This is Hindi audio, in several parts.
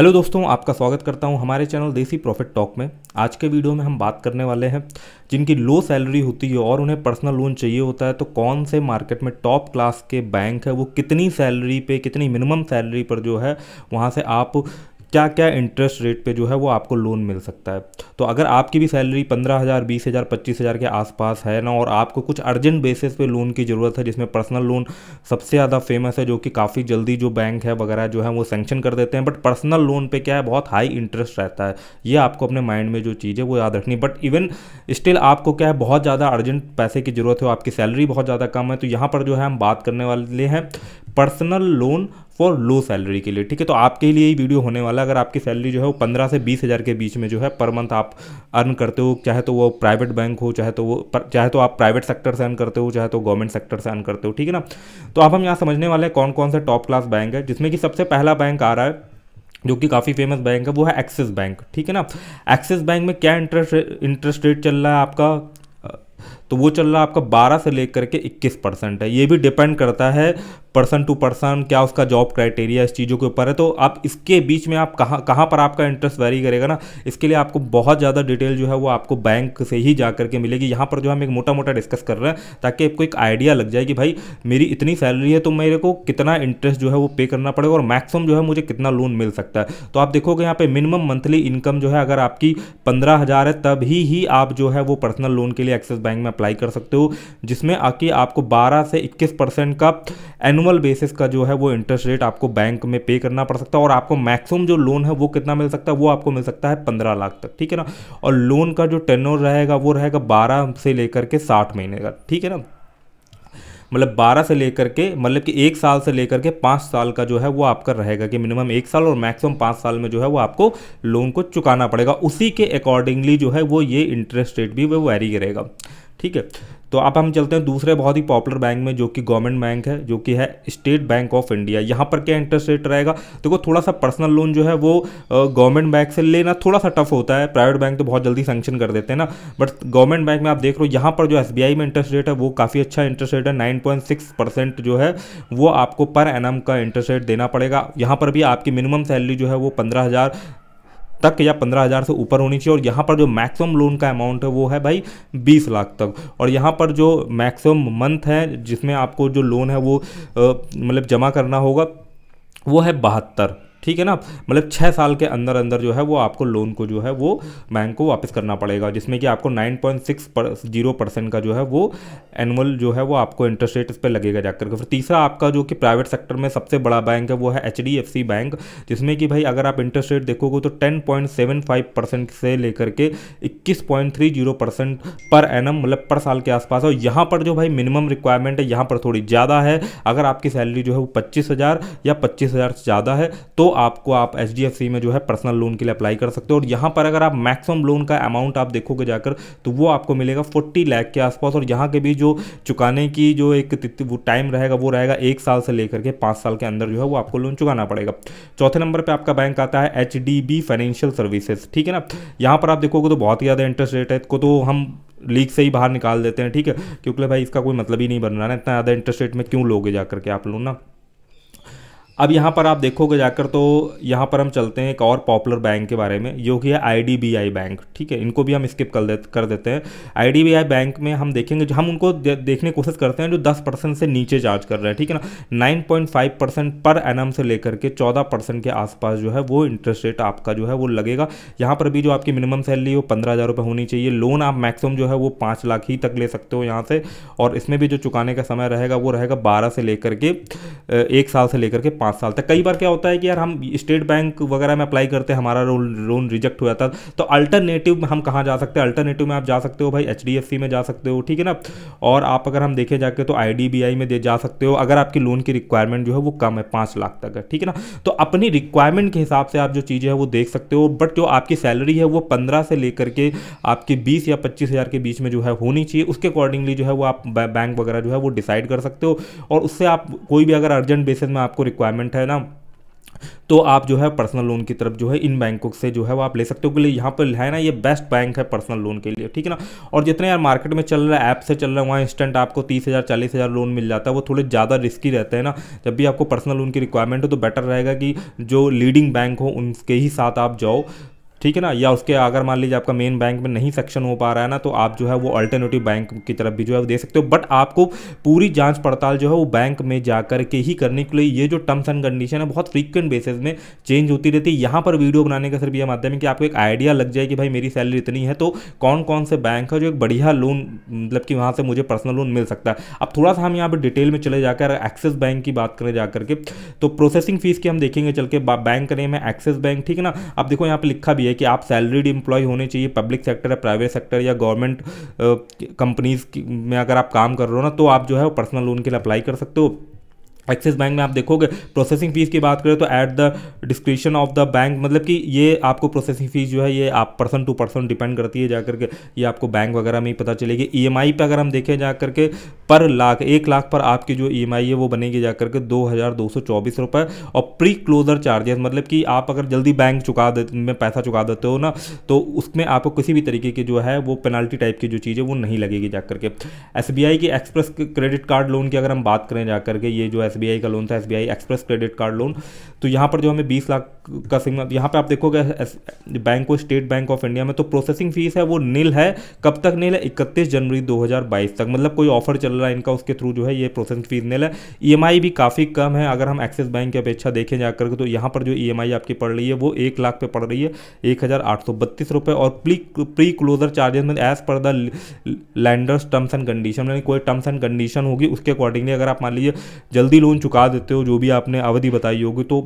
हेलो दोस्तों आपका स्वागत करता हूं हमारे चैनल देसी प्रॉफिट टॉक में आज के वीडियो में हम बात करने वाले हैं जिनकी लो सैलरी होती है और उन्हें पर्सनल लोन चाहिए होता है तो कौन से मार्केट में टॉप क्लास के बैंक है वो कितनी सैलरी पे कितनी मिनिमम सैलरी पर जो है वहाँ से आप क्या क्या इंटरेस्ट रेट पे जो है वो आपको लोन मिल सकता है तो अगर आपकी भी सैलरी पंद्रह हज़ार बीस हज़ार पच्चीस हज़ार के आसपास है ना और आपको कुछ अर्जेंट बेसिस पे लोन की ज़रूरत है जिसमें पर्सनल लोन सबसे ज़्यादा फेमस है जो कि काफ़ी जल्दी जो बैंक है वगैरह जो है वो सेंक्शन कर देते हैं बट पर्सनल लोन पर क्या है बहुत हाई इंटरेस्ट रहता है ये आपको अपने माइंड में जो चीज़ है वो याद रखनी बट इवन स्टिल आपको क्या है बहुत ज़्यादा अर्जेंट पैसे की ज़रूरत है आपकी सैलरी बहुत ज़्यादा कम है तो यहाँ पर जो है हम बात करने वाले हैं personal loan for low salary के लिए ठीक है तो आपके लिए ही वीडियो होने वाला है अगर आपकी सैलरी जो है वो पंद्रह से बीस हज़ार के बीच में जो है पर मंथ आप अर्न करते हो चाहे तो वो प्राइवेट बैंक हो चाहे तो वो पर, चाहे तो आप प्राइवेट सेक्टर से अर्न करते हो चाहे तो गवर्नमेंट सेक्टर से अर्न करते हो ठीक है ना तो आप हम यहाँ समझने वाले हैं कौन कौन से टॉप क्लास बैंक है जिसमें कि सबसे पहला बैंक आ रहा है जो कि काफ़ी फेमस बैंक है वो है एक्सिस बैंक ठीक है ना एक्सिस बैंक में क्या इंटरेस्ट इंटरेस्ट रेट चल रहा है आपका तो वो चल रहा आपका 12 से लेकर के 21 परसेंट है ये भी डिपेंड करता है पर्सन टू पर्सन क्या उसका जॉब क्राइटेरिया इस चीज़ों के ऊपर है तो आप इसके बीच में आप कहाँ कहाँ पर आपका इंटरेस्ट वेरी करेगा ना इसके लिए आपको बहुत ज़्यादा डिटेल जो है वो आपको बैंक से ही जा करके मिलेगी यहाँ पर जो हम एक मोटा मोटा डिस्कस कर रहे हैं ताकि आपको एक आइडिया लग जाए कि भाई मेरी इतनी सैलरी है तो मेरे को कितना इंटरेस्ट जो है वो पे करना पड़ेगा और मैक्सिमम जो है मुझे कितना लोन मिल सकता है तो आप देखोगे यहाँ पर मिनिमम मंथली इनकम जो है अगर आपकी पंद्रह है तभी ही आप जो है वो पर्सनल लोन के लिए एक्सेस बैंक बैंक में अप्लाई कर सकते हो जिसमें आके आपको 12 से 21 परसेंट का एनुअल बेसिस का जो है वो इंटरेस्ट रेट आपको बैंक में पे करना पड़ सकता है और आपको मैक्सिमम जो लोन है वो कितना मिल सकता है वो आपको मिल सकता है पंद्रह लाख तक ठीक है ना और लोन का जो टेनोर रहेगा वो रहेगा बारह से लेकर के साठ महीने का ठीक है ना मतलब 12 से लेकर के मतलब कि एक साल से लेकर के पाँच साल का जो है वो आपका रहेगा कि मिनिमम एक साल और मैक्सिमम पाँच साल में जो है वो आपको लोन को चुकाना पड़ेगा उसी के अकॉर्डिंगली जो है वो ये इंटरेस्ट रेट भी वो वैरी करेगा ठीक है तो अब हम चलते हैं दूसरे बहुत ही पॉपुलर बैंक में जो कि गवर्नमेंट बैंक है जो कि है स्टेट बैंक ऑफ इंडिया यहाँ पर क्या इंटरेस्ट रेट रहेगा देखो तो थोड़ा सा पर्सनल लोन जो है वो गवर्नमेंट बैंक से लेना थोड़ा सा टफ होता है प्राइवेट बैंक तो बहुत जल्दी सेंक्शन कर देते हैं ना बट गवर्नमेंट बैंक में आप देख लो यहाँ पर जो एस में इंटरेस्ट रेट है वो काफ़ी अच्छा इंटरेस्ट रेट है नाइन जो है वो आपको पर एन का इंटरेस्ट रेट देना पड़ेगा यहाँ पर भी आपकी मिनिमम सैलरी जो है वो पंद्रह तक या पंद्रह हज़ार से ऊपर होनी चाहिए और यहाँ पर जो मैक्सिमम लोन का अमाउंट है वो है भाई बीस लाख तक और यहाँ पर जो मैक्सिमम मंथ है जिसमें आपको जो लोन है वो मतलब जमा करना होगा वो है बहत्तर ठीक है ना मतलब छः साल के अंदर अंदर जो है वो आपको लोन को जो है वो बैंक को वापस करना पड़ेगा जिसमें कि आपको नाइन पॉइंट सिक्स पर जीरो परसेंट का जो है वो एनुअल जो है वो आपको इंटरेस्ट रेट इस पर लगेगा जाकर के फिर तीसरा आपका जो कि प्राइवेट सेक्टर में सबसे बड़ा बैंक है वो है H D F C bank जिसमें कि भाई अगर आप इंटरेस्ट रेट देखोगे तो ten point seven five percent से लेकर के इक्कीस point three zero percent per annum मतलब पर साल के आसपास और यहाँ पर जो भाई मिनिमम रिक्वायरमेंट है यहाँ पर थोड़ी ज़्यादा है अगर आपकी सैलरी जो है वो पच्चीस हज़ार या पच्चीस हज़ार से ज़्यादा है तो आपको आप एच में जो है पर्सनल लोन के लिए अप्लाई कर सकते हो और यहाँ पर अगर आप मैक्सिमम लोन का अमाउंट आप देखोगे जाकर तो वो आपको मिलेगा फोर्टी लाख के आसपास और यहाँ के भी जो चुकाने की जो एक वो टाइम रहेगा वो रहेगा एक साल से लेकर के पाँच साल के अंदर जो है वो आपको लोन चुकाना पड़ेगा चौथे नंबर पर आपका बैंक आता है एच फाइनेंशियल सर्विसेज ठीक है ना यहाँ पर आप देखोगे तो बहुत ही ज़्यादा इंटरेस्ट रेट है को तो हम लीक से ही बाहर निकाल देते हैं ठीक है क्योंकि भाई इसका कोई मतलब ही नहीं बन रहा ना इतना ज़्यादा इंटरेस्ट रेट में क्यों लोगे जाकर के आप लोग ना अब यहाँ पर आप देखोगे जाकर तो यहाँ पर हम चलते हैं एक और पॉपुलर बैंक के बारे में जो कि है आई बैंक ठीक है इनको भी हम स्किप कर दे कर देते हैं आई बैंक में हम देखेंगे हम उनको दे, देखने की कोशिश करते हैं जो दस परसेंट से नीचे चार्ज कर रहे हैं ठीक है ना नाइन पॉइंट फाइव परसेंट पर एन से लेकर के चौदह परसेंट के आसपास जो है वो इंटरेस्ट रेट आपका जो है वो लगेगा यहाँ पर भी जो आपकी मिनिमम सैलरी वो पंद्रह हज़ार रुपये होनी चाहिए लोन आप मैक्सिमम जो है वो पाँच लाख ही तक ले सकते हो यहाँ से और इसमें भी जो चुकाने का समय रहेगा वो रहेगा बारह से लेकर के एक साल से लेकर के पाँच पाँच साल तक कई बार क्या होता है कि यार हम स्टेट बैंक वगैरह में अप्लाई करते हैं हमारा लोन रिजेक्ट हो जाता है तो अल्टरनेटिव हम कहाँ जा सकते हैं अल्टरनेटिव में आप जा सकते हो भाई एच में जा सकते हो ठीक है ना और आप अगर हम देखें जाके तो आई में दे जा सकते हो अगर आपकी लोन की रिक्वायरमेंट जो है वो कम है पाँच लाख तक है ठीक है ना तो अपनी रिक्वायरमेंट के हिसाब से आप जो चीज़ें हैं वो देख सकते हो बट जो आपकी सैलरी है वो पंद्रह से लेकर के आपके बीस या पच्चीस हज़ार के बीच में जो है होनी चाहिए उसके अकॉर्डिंगली जो है वो आप बैंक वगैरह जो है वो डिसाइड कर सकते हो और उससे आप कोई भी अगर अर्जेंट बेसिस में आपको रिक्वायरमेंट रिक्वायरमेंट है ना तो आप जो है पर्सनल लोन की तरफ जो है इन बैंकों से जो है वो आप ले सकते हो क्योंकि यहाँ पर है ना ये बेस्ट बैंक है पर्सनल लोन के लिए ठीक है ना और जितने यार मार्केट में चल रहा है ऐप से चल रहा है वहाँ इंस्टेंट आपको तीस हज़ार चालीस हज़ार लोन मिल जाता है वो थोड़े ज़्यादा रिस्की रहते हैं ना जब भी आपको पर्सनल लोन की रिक्वायरमेंट हो तो बेटर रहेगा कि जो लीडिंग बैंक हो उनके ही साथ आप जाओ ठीक है ना या उसके अगर मान लीजिए आपका मेन बैंक में नहीं सेक्शन हो पा रहा है ना तो आप जो है वो अल्टरनेटिव बैंक की तरफ भी जो है वो दे सकते हो बट आपको पूरी जांच पड़ताल जो है वो बैंक में जाकर के ही करने के लिए ये जो टर्म्स एंड कंडीशन है बहुत फ्रीक्वेंट बेसिस में चेंज होती रहती है यहाँ पर वीडियो बनाने का सिर्फ यह माध्यम है कि आपको एक आइडिया लग जाए कि भाई मेरी सैलरी इतनी है तो कौन कौन से बैंक है जो एक बढ़िया लोन मतलब कि वहाँ से मुझे पर्सनल लोन मिल सकता है अब थोड़ा सा हम यहाँ पर डिटेल में चले जाकर एक्सिस बैंक की बात करें जाकर के तो प्रोसेसिंग फीस की हम देखेंगे चल के बैंक करें मैं एक्सिस बैंक ठीक है ना अब देखो यहाँ पर लिखा भी है चाहिए कि आप सैलरीड इंप्लॉय होने चाहिए पब्लिक सेक्टर या प्राइवेट सेक्टर या गवर्नमेंट कंपनीज में अगर आप काम कर रहे हो ना तो आप जो है पर्सनल लोन के लिए अप्लाई कर सकते हो एक्सिस बैंक में आप देखोगे प्रोसेसिंग फीस की बात करें तो at the description of the bank मतलब कि ये आपको प्रोसेसिंग फीस जो है ये आप पर्सन टू पर्सन डिपेंड करती है जाकर के ये आपको बैंक वगैरह में ही पता चलेगी ई एम आई पर अगर हम देखें जा करके पर लाख एक लाख पर आपकी जो ई एम आई है वो बनेगी जाकर के दो हज़ार दो सौ चौबीस रुपये और प्री क्लोजर चार्जेस मतलब कि आप अगर जल्दी बैंक चुका दे में पैसा चुका देते हो ना तो उसमें आपको किसी भी तरीके की जो है वो पेनाल्टी टाइप की जो चीज़ है वो नहीं लगेगी जा करके एस बी आई की एक्सप्रेस क्रेडिट कार्ड लोन की अगर हम बात करें जा करके ये जो एस एसबीआई का लोन था SBI express credit card loan तो यहाँ पर जो हमें बीस लाख का सिग्नल यहाँ पर आप देखोगे बैंक को स्टेट बैंक ऑफ इंडिया में तो प्रोसेसिंग फीस है वो नील है कब तक नील है इकतीस जनवरी दो तक मतलब कोई ऑफर चल रहा है इनका उसके थ्रू जो है ये प्रोसेसिंग फीस नील है ई e भी काफ़ी कम है अगर हम एक्सिस बैंक की अपेक्षा देखें जाकर तो यहाँ पर जो ई e आपकी पड़ रही है वो एक लाख पे पड़ रही है एक हज़ार आठ सौ बत्तीस रुपए और प्री प्री क्लोजर चार्जेस में as per the lenders terms and condition यानी कोई टर्म्स एंड कंडीशन होगी उसके अकॉर्डिंगली अगर आप मान लीजिए जल्दी लो लोन चुका देते हो जो भी आपने अवधि बताई होगी तो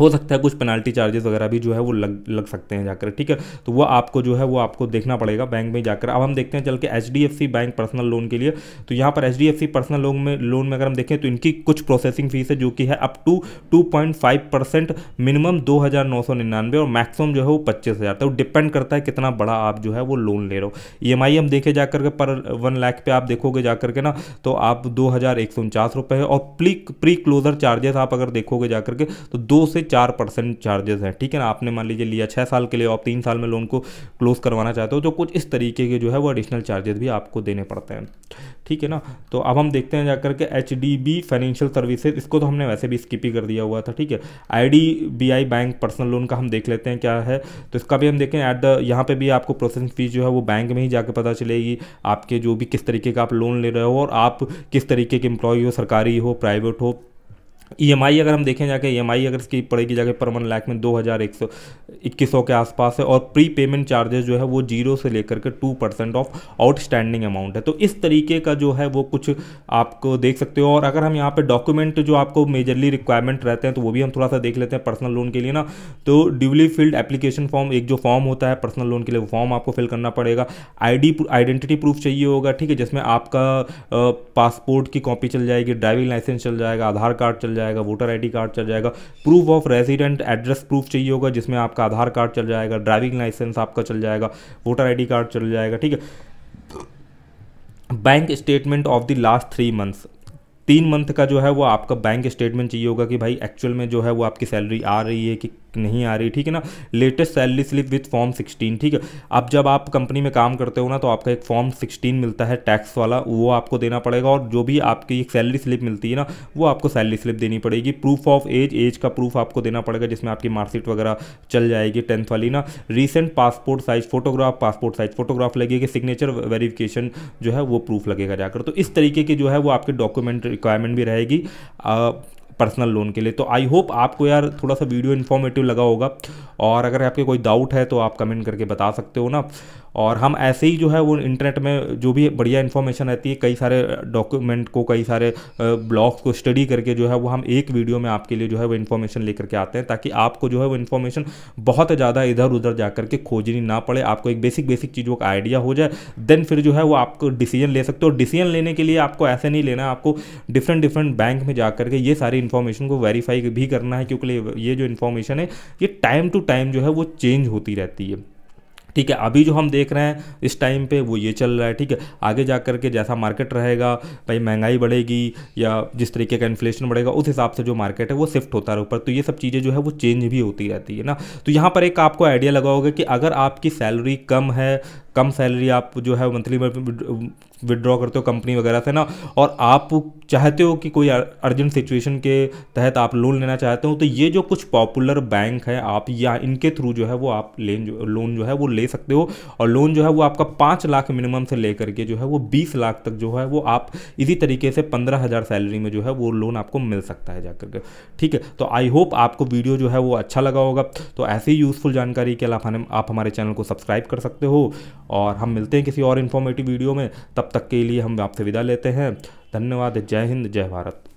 हो सकता है कुछ पेनाल्टी चार्जेस वगैरह भी जो है वो लग लग सकते हैं जाकर ठीक है तो वो आपको जो है वो आपको देखना पड़ेगा बैंक में जाकर अब हम देखते हैं चल के एच बैंक पर्सनल लोन के लिए तो यहाँ पर एच पर्सनल लोन में लोन में अगर हम देखें तो इनकी कुछ प्रोसेसिंग फीस है जो कि है up to two percent minimum दो और मैक्सिमम जो है वो पच्चीस हज़ार तो डिपेंड करता है कितना बड़ा आप जो है वो लोन ले रहे हो ई e हम देखे जाकर के पर वन लाख पे आप देखोगे जाकर के ना तो आप दो हज़ार और प्री प्री क्लोजर चार्जेस आप अगर देखोगे जाकर के तो दो से चार परसेंट चार्जेस हैं ठीक है ना आपने मान लीजिए लिया छः साल के लिए आप तीन साल में लोन को क्लोज करवाना चाहते हो तो कुछ इस तरीके के जो है वो एडिशनल चार्जेस भी आपको देने पड़ते हैं ठीक है ना तो अब हम देखते हैं जाकर के H D B financial services इसको तो हमने वैसे भी स्किप ही कर दिया हुआ था ठीक है I D B I bank personal loan का हम देख लेते हैं क्या है तो इसका भी हम देखें एट द यहाँ पे भी आपको प्रोसेसिंग फीस जो है वो बैंक में ही जाकर पता चलेगी आपके जो भी किस तरीके का आप लोन ले रहे हो और आप किस तरीके के एम्प्लॉय हो सरकारी हो प्राइवेट हो ई e अगर हम देखें जाके ई e अगर इसकी पड़ेगी जाके पर मन लाख में दो हज़ार एक सौ इक्कीस सौ के आसपास है और प्री पेमेंट चार्जेस जो है वो जीरो से लेकर के two percent of outstanding amount है तो इस तरीके का जो है वो कुछ आपको देख सकते हो और अगर हम यहाँ पे डॉक्यूमेंट जो आपको मेजरली रिक्वायरमेंट रहते हैं तो वो भी हम थोड़ा सा देख लेते हैं पर्सनल लोन के लिए ना तो ड्यूली फिल्ड एप्लीकेशन फॉर्म एक जो फॉर्म होता है पर्सनल लोन के लिए वो फॉर्म आपको फिल करना पड़ेगा डी आइडेंटिटी प्रूफ चाहिए होगा ठीक है जिसमें आपका पासपोर्ट की कॉपी चल जाएगी ड्राइविंग लाइसेंस चल जाएगा आधार कार्ड चल जाएगा जाएगा वोटर आईडी कार्ड चल जाएगा proof of resident address proof चाहिए होगा जिसमें आपका आधार कार्ड चल जाएगा ड्राइविंग लाइसेंस आपका चल जाएगा वोटर आईडी कार्ड चल जाएगा ठीक है bank statement of the last three months तीन मंथ का जो है वो आपका बैंक स्टेटमेंट चाहिए होगा कि भाई एक्चुअल में जो है वो आपकी सैलरी आ रही है कि नहीं आ रही ठीक है ना latest salary slip with form sixteen ठीक है अब जब आप कंपनी में काम करते हो ना तो आपका एक फॉर्म सिक्सटीन मिलता है टैक्स वाला वो आपको देना पड़ेगा और जो भी आपकी एक सैलरी स्लिप मिलती है ना वो आपको सैलरी स्लिप देनी पड़ेगी प्रूफ ऑफ एज एज का प्रूफ आपको देना पड़ेगा जिसमें आपकी मार्कशीट वगैरह चल जाएगी टेंथ वाली ना recent passport size photograph passport size photograph लगेगी सिग्नेचर वेरीफिकेशन जो है वो प्रूफ लगेगा जाकर तो इस तरीके की जो है वो आपके डॉक्यूमेंट रिक्वायरमेंट भी रहेगी पर्सनल लोन के लिए तो आई होप आपको यार थोड़ा सा वीडियो इन्फॉर्मेटिव लगा होगा और अगर आपके कोई डाउट है तो आप कमेंट करके बता सकते हो ना और हम ऐसे ही जो है वो इंटरनेट में जो भी बढ़िया इन्फॉर्मेशन रहती है कई सारे डॉक्यूमेंट को कई सारे ब्लॉग्स को स्टडी करके जो है वो हम एक वीडियो में आपके लिए जो है वो इन्फॉर्मेशन लेकर के आते हैं ताकि आपको जो है वो इन्फॉर्मेशन बहुत ज़्यादा इधर उधर जा करके खोजनी ना पड़े आपको एक बेसिक बेसिक चीज़ों का आइडिया हो जाए देन फिर जो है वो आपको डिसीजन ले सकते हो डिसीजन लेने के लिए आपको ऐसे नहीं लेना आपको डिफरेंट डिफरेंट बैंक में जा करके ये सारी इन्फॉर्मेशन को वेरीफाई भी करना है क्योंकि ये जो इन्फॉर्मेशन है ये टाइम टू टाइम जो है वो चेंज होती रहती है ठीक है अभी जो हम देख रहे हैं इस टाइम पे वो ये चल रहा है ठीक है आगे जा कर के जैसा मार्केट रहेगा भाई महंगाई बढ़ेगी या जिस तरीके का इन्फ्लेशन बढ़ेगा उस हिसाब से जो मार्केट है वो शिफ्ट होता है ऊपर तो ये सब चीज़ें जो है वो चेंज भी होती रहती है ना तो यहाँ पर एक आपको आइडिया लगा होगा कि अगर आपकी सैलरी कम है कम सैलरी आप जो है मंथली में विड्रॉ करते हो कंपनी वगैरह से ना और आप चाहते हो कि कोई अर्जेंट सिचुएशन के तहत आप लोन लेना चाहते हो तो ये जो कुछ पॉपुलर बैंक है आप या इनके थ्रू जो है वो आप लेन जो लोन जो है वो ले सकते हो और लोन जो है वो आपका पाँच लाख मिनिमम से लेकर के जो है वो बीस लाख तक जो है वो आप इसी तरीके से पंद्रह हज़ार सैलरी में जो है वो लोन आपको मिल सकता है जाकर के ठीक है तो आई होप आपको वीडियो जो है वो अच्छा लगा होगा तो ऐसी यूज़फुल जानकारी के अलावा आप हमारे चैनल को सब्सक्राइब कर सकते हो और हम मिलते हैं किसी और इन्फॉर्मेटिव वीडियो में तब तक के लिए हम आपसे विदा लेते हैं धन्यवाद जय हिंद जय भारत